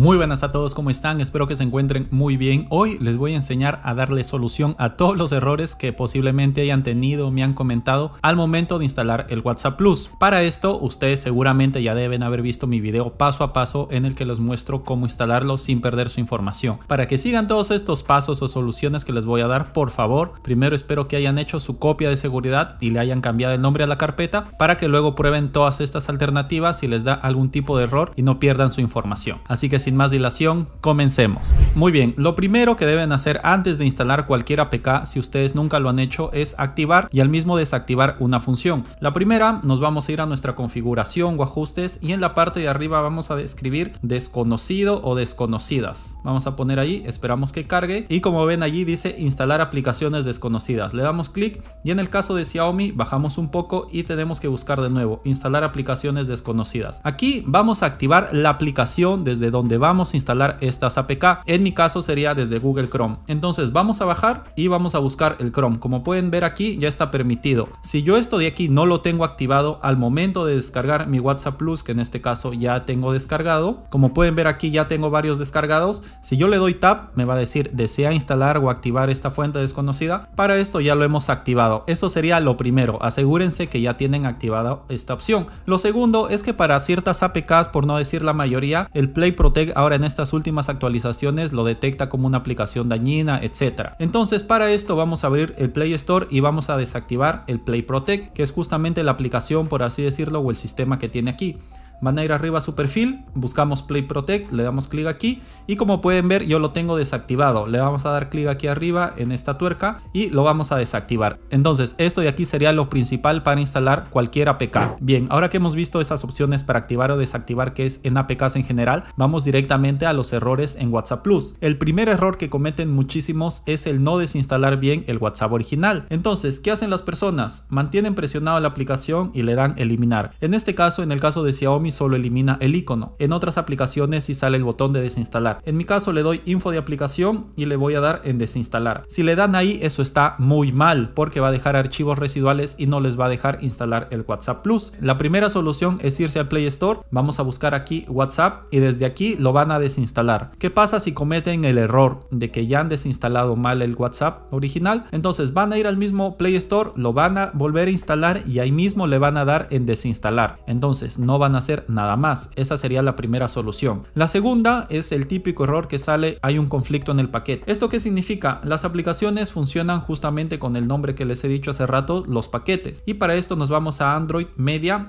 muy buenas a todos, ¿cómo están? Espero que se encuentren muy bien. Hoy les voy a enseñar a darle solución a todos los errores que posiblemente hayan tenido o me han comentado al momento de instalar el WhatsApp Plus. Para esto, ustedes seguramente ya deben haber visto mi video paso a paso en el que les muestro cómo instalarlo sin perder su información. Para que sigan todos estos pasos o soluciones que les voy a dar, por favor, primero espero que hayan hecho su copia de seguridad y le hayan cambiado el nombre a la carpeta para que luego prueben todas estas alternativas si les da algún tipo de error y no pierdan su información. Así que si más dilación, comencemos. Muy bien, lo primero que deben hacer antes de instalar cualquier APK, si ustedes nunca lo han hecho, es activar y al mismo desactivar una función. La primera, nos vamos a ir a nuestra configuración o ajustes y en la parte de arriba vamos a describir desconocido o desconocidas. Vamos a poner ahí, esperamos que cargue y como ven allí dice instalar aplicaciones desconocidas. Le damos clic y en el caso de Xiaomi bajamos un poco y tenemos que buscar de nuevo instalar aplicaciones desconocidas. Aquí vamos a activar la aplicación desde donde vamos a instalar estas APK. En mi caso sería desde Google Chrome. Entonces vamos a bajar y vamos a buscar el Chrome. Como pueden ver aquí ya está permitido. Si yo esto de aquí no lo tengo activado al momento de descargar mi WhatsApp Plus, que en este caso ya tengo descargado, como pueden ver aquí ya tengo varios descargados. Si yo le doy tap me va a decir desea instalar o activar esta fuente desconocida. Para esto ya lo hemos activado. Eso sería lo primero. Asegúrense que ya tienen activada esta opción. Lo segundo es que para ciertas APKs, por no decir la mayoría, el Play Protect ahora en estas últimas actualizaciones lo detecta como una aplicación dañina, etc. Entonces para esto vamos a abrir el Play Store y vamos a desactivar el Play Protect, que es justamente la aplicación por así decirlo o el sistema que tiene aquí. Van a ir arriba a su perfil, buscamos Play Protect, le damos clic aquí y como pueden ver yo lo tengo desactivado. Le vamos a dar clic aquí arriba en esta tuerca y lo vamos a desactivar. Entonces esto de aquí sería lo principal para instalar cualquier APK. Bien, ahora que hemos visto esas opciones para activar o desactivar que es en APKs en general, vamos directamente a los errores en WhatsApp Plus. El primer error que cometen muchísimos es el no desinstalar bien el WhatsApp original. Entonces, ¿qué hacen las personas? Mantienen presionado la aplicación y le dan eliminar. En este caso, en el caso de Xiaomi solo elimina el icono. En otras aplicaciones si sale el botón de desinstalar. En mi caso le doy info de aplicación y le voy a dar en desinstalar. Si le dan ahí eso está muy mal porque va a dejar archivos residuales y no les va a dejar instalar el WhatsApp Plus. La primera solución es irse al Play Store, vamos a buscar aquí WhatsApp y desde aquí lo van a desinstalar. ¿Qué pasa si cometen el error de que ya han desinstalado mal el WhatsApp original? Entonces van a ir al mismo Play Store, lo van a volver a instalar y ahí mismo le van a dar en desinstalar. Entonces no van a hacer nada más. Esa sería la primera solución. La segunda es el típico error que sale hay un conflicto en el paquete. ¿Esto qué significa? Las aplicaciones funcionan justamente con el nombre que les he dicho hace rato, los paquetes. Y para esto nos vamos a Android Media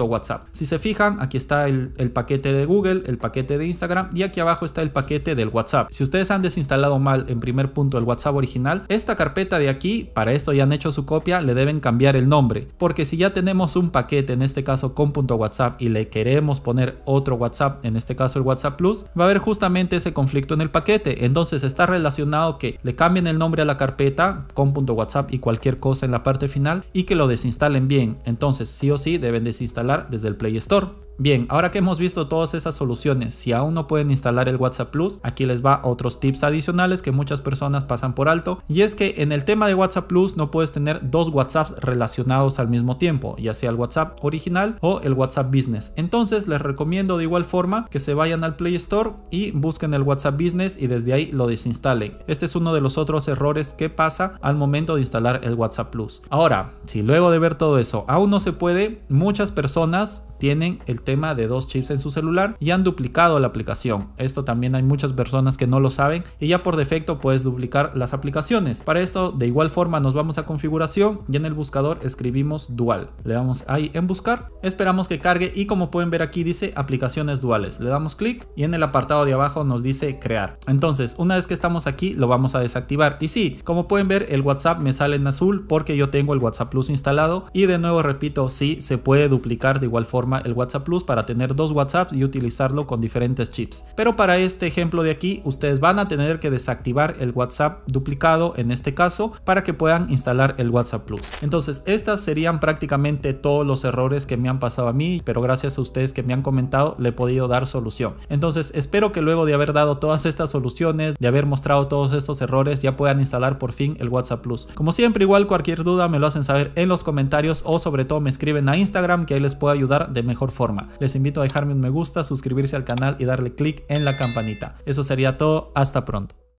whatsapp Si se fijan, aquí está el, paquete de Google, el paquete de Instagram y aquí abajo está el paquete del WhatsApp. Si ustedes han desinstalado mal en primer punto el WhatsApp original, esta carpeta de aquí, para esto ya han hecho su copia, le deben cambiar el nombre. Porque si ya tenemos un paquete, en este caso whatsapp y le queremos poner otro WhatsApp, en este caso el WhatsApp Plus, va a haber justamente ese conflicto en el paquete. Entonces está relacionado que le cambien el nombre a la carpeta whatsapp y cualquier cosa en la parte final y que lo desinstalen bien. Entonces sí o sí deben desinstalar desde el Play Store. Bien, ahora que hemos visto todas esas soluciones, si aún no pueden instalar el WhatsApp Plus, aquí les va otros tips adicionales que muchas personas pasan por alto, y es que en el tema de WhatsApp Plus no puedes tener dos WhatsApps relacionados al mismo tiempo, ya sea el WhatsApp original o el WhatsApp Business. Entonces les recomiendo de igual forma que se vayan al Play Store y busquen el WhatsApp Business y desde ahí lo desinstalen. Este es uno de los otros errores que pasa al momento de instalar el WhatsApp Plus. Ahora, si luego de ver todo eso aún no se puede, muchas personas tienen el tema de dos chips en su celular y han duplicado la aplicación. Esto también hay muchas personas que no lo saben y ya por defecto puedes duplicar las aplicaciones. Para esto de igual forma nos vamos a configuración y en el buscador escribimos dual. Le damos ahí en buscar, esperamos que cargue y como pueden ver aquí dice aplicaciones duales. Le damos clic y en el apartado de abajo nos dice crear. Entonces una vez que estamos aquí lo vamos a desactivar y sí, como pueden ver el WhatsApp me sale en azul porque yo tengo el WhatsApp Plus instalado y de nuevo repito, sí se puede duplicar de igual forma el WhatsApp Plus para tener dos WhatsApps y utilizarlo con diferentes chips. Pero para este ejemplo de aquí, ustedes van a tener que desactivar el WhatsApp duplicado en este caso para que puedan instalar el WhatsApp Plus. Entonces, estas serían prácticamente todos los errores que me han pasado a mí, pero gracias a ustedes que me han comentado, le he podido dar solución. Entonces, espero que luego de haber dado todas estas soluciones, de haber mostrado todos estos errores, ya puedan instalar por fin el WhatsApp Plus. Como siempre, igual cualquier duda me lo hacen saber en los comentarios o sobre todo me escriben a Instagram que ahí les puedo ayudar de mejor forma. Les invito a dejarme un me gusta, suscribirse al canal y darle click en la campanita. Eso sería todo, hasta pronto.